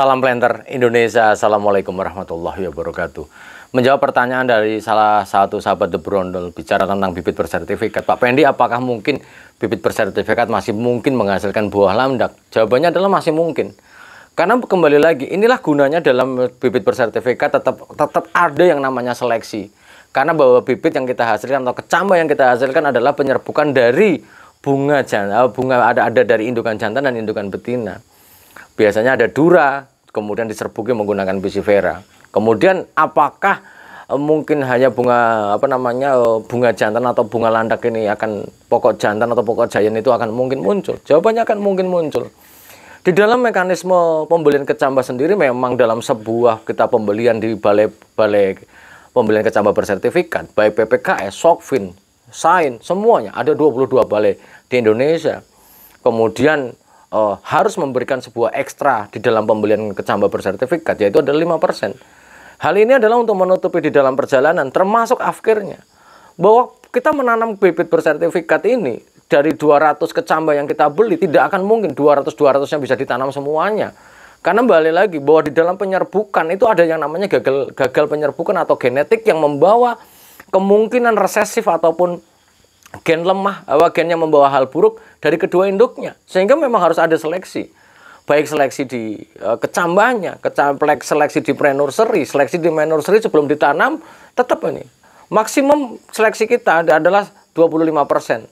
Salam Planter Indonesia. Assalamualaikum warahmatullahi wabarakatuh menjawab pertanyaan dari salah satu sahabat The Brondol bicara tentang bibit bersertifikat. Pak Pendi, apakah mungkin bibit bersertifikat masih mungkin menghasilkan buah lamdak? Jawabannya adalah masih mungkin. Karena kembali lagi, inilah gunanya dalam bibit bersertifikat tetap tetap ada yang namanya seleksi. Karena bahwa bibit yang kita hasilkan atau kecambah yang kita hasilkan adalah penyerbukan dari bunga jantan, eh, bunga ada ada dari indukan jantan dan indukan betina. Biasanya ada dura, kemudian diserbuki menggunakan vera. Kemudian apakah eh, mungkin hanya bunga apa namanya eh, bunga jantan atau bunga landak ini akan pokok jantan atau pokok jayan itu akan mungkin muncul? Jawabannya akan mungkin muncul. Di dalam mekanisme pembelian kecambah sendiri memang dalam sebuah kita pembelian di balai-balai pembelian kecambah bersertifikat, baik PPKS, Sokfin, Sain, semuanya ada 22 balai di Indonesia. Kemudian Uh, harus memberikan sebuah ekstra di dalam pembelian kecambah bersertifikat yaitu ada lima persen. Hal ini adalah untuk menutupi di dalam perjalanan, termasuk afkirnya. Bahwa kita menanam bibit bersertifikat ini dari 200 kecambah yang kita beli tidak akan mungkin 200-200 yang bisa ditanam semuanya. Karena balik lagi bahwa di dalam penyerbukan itu ada yang namanya gagal gagal penyerbukan atau genetik yang membawa kemungkinan resesif ataupun gen lemah, gen yang membawa hal buruk dari kedua induknya. Sehingga memang harus ada seleksi baik seleksi di uh, eh, kecambahnya, kecamplek seleksi di pre-nursery, seleksi di main-nursery sebelum ditanam, tetap ini. Maksimum seleksi kita adalah 25%.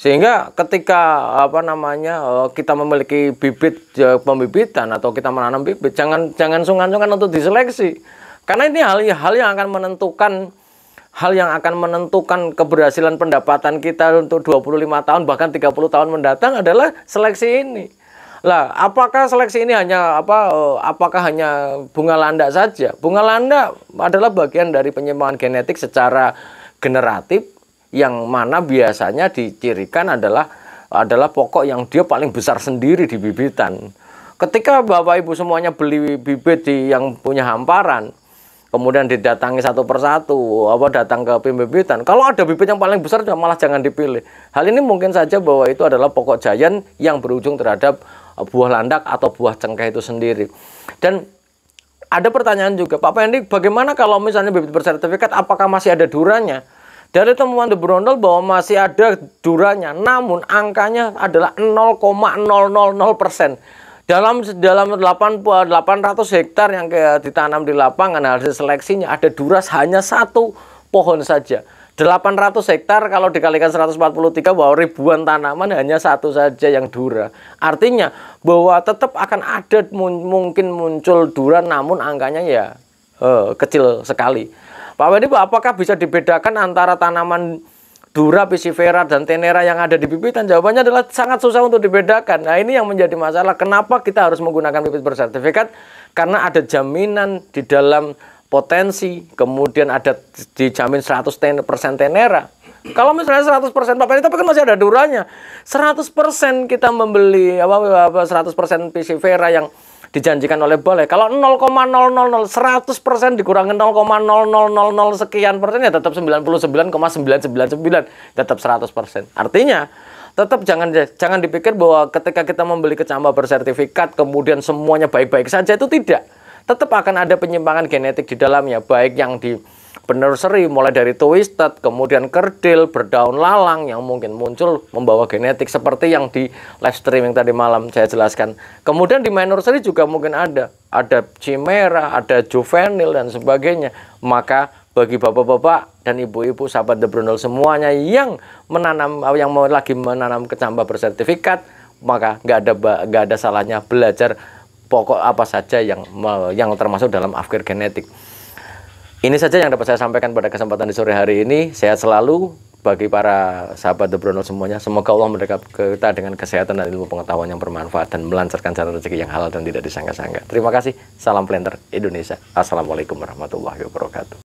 Sehingga ketika apa namanya uh, kita memiliki bibit uh, pembibitan atau kita menanam bibit, jangan jangan sungkan-sungkan untuk diseleksi. Karena ini hal hal yang akan menentukan hal yang akan menentukan keberhasilan pendapatan kita untuk 25 tahun bahkan 30 tahun mendatang adalah seleksi ini. Lah, apakah seleksi ini hanya apa eh, apakah hanya bunga landa saja? Bunga landa adalah bagian dari penyimpangan genetik secara generatif yang mana biasanya dicirikan adalah adalah pokok yang dia paling besar sendiri di bibitan. Ketika Bapak Ibu semuanya beli bibit di yang punya hamparan, kemudian didatangi satu persatu apa datang ke pembibitan kalau ada bibit yang paling besar ya malah jangan dipilih hal ini mungkin saja bahwa itu adalah pokok jayan yang berujung terhadap eh, buah landak atau buah cengkeh itu sendiri dan ada pertanyaan juga Pak Pendi bagaimana kalau misalnya bibit bersertifikat apakah masih ada duranya dari temuan The Brondel bahwa masih ada duranya, namun angkanya adalah 0,000 persen dalam dalam 8 800 eh, hektar yang ditanam di lapangan hasil seleksinya ada duras hanya satu pohon saja. 800 hektar kalau dikalikan 143 bahwa ribuan tanaman hanya satu saja yang dura. Artinya bahwa tetap akan ada mungkin muncul dura namun angkanya ya eh, kecil sekali. Pak Wedi apakah bisa dibedakan antara tanaman dura Pisifera, dan tenera yang ada di bibit, dan Jawabannya adalah sangat susah untuk dibedakan. Nah, ini yang menjadi masalah. Kenapa kita harus menggunakan bibit bersertifikat? Karena ada jaminan di dalam potensi, kemudian ada dijamin 100% tenera. Kalau misalnya 100% papan tapi kan masih ada duranya. 100% kita membeli apa, apa 100% pisifera yang dijanjikan oleh Boleh. Kalau 0,000 100% dikurangi 0,0000 sekian persen ya tetap 99,999 tetap 100%. Artinya tetap jangan jangan dipikir bahwa ketika kita membeli kecambah bersertifikat kemudian semuanya baik-baik saja itu tidak. Tetap akan ada penyimpangan genetik di dalamnya baik yang di benar seri mulai dari twisted kemudian kerdil berdaun lalang yang mungkin muncul membawa genetik seperti yang di live streaming tadi malam saya jelaskan kemudian di minor seri juga mungkin ada ada chimera ada juvenil dan sebagainya maka bagi bapak-bapak dan ibu-ibu sahabat The Brunel semuanya yang menanam yang mau lagi menanam kecambah bersertifikat maka nggak ada nggak ada salahnya belajar pokok apa saja yang yang termasuk dalam afkir genetik. Ini saja yang dapat saya sampaikan pada kesempatan di sore hari ini. Sehat selalu bagi para sahabat The Bruno semuanya. Semoga Allah mendekat kita dengan kesehatan dan ilmu pengetahuan yang bermanfaat dan melancarkan cara rezeki yang halal dan tidak disangka-sangka. Terima kasih. Salam Planter Indonesia. Assalamualaikum warahmatullahi wabarakatuh.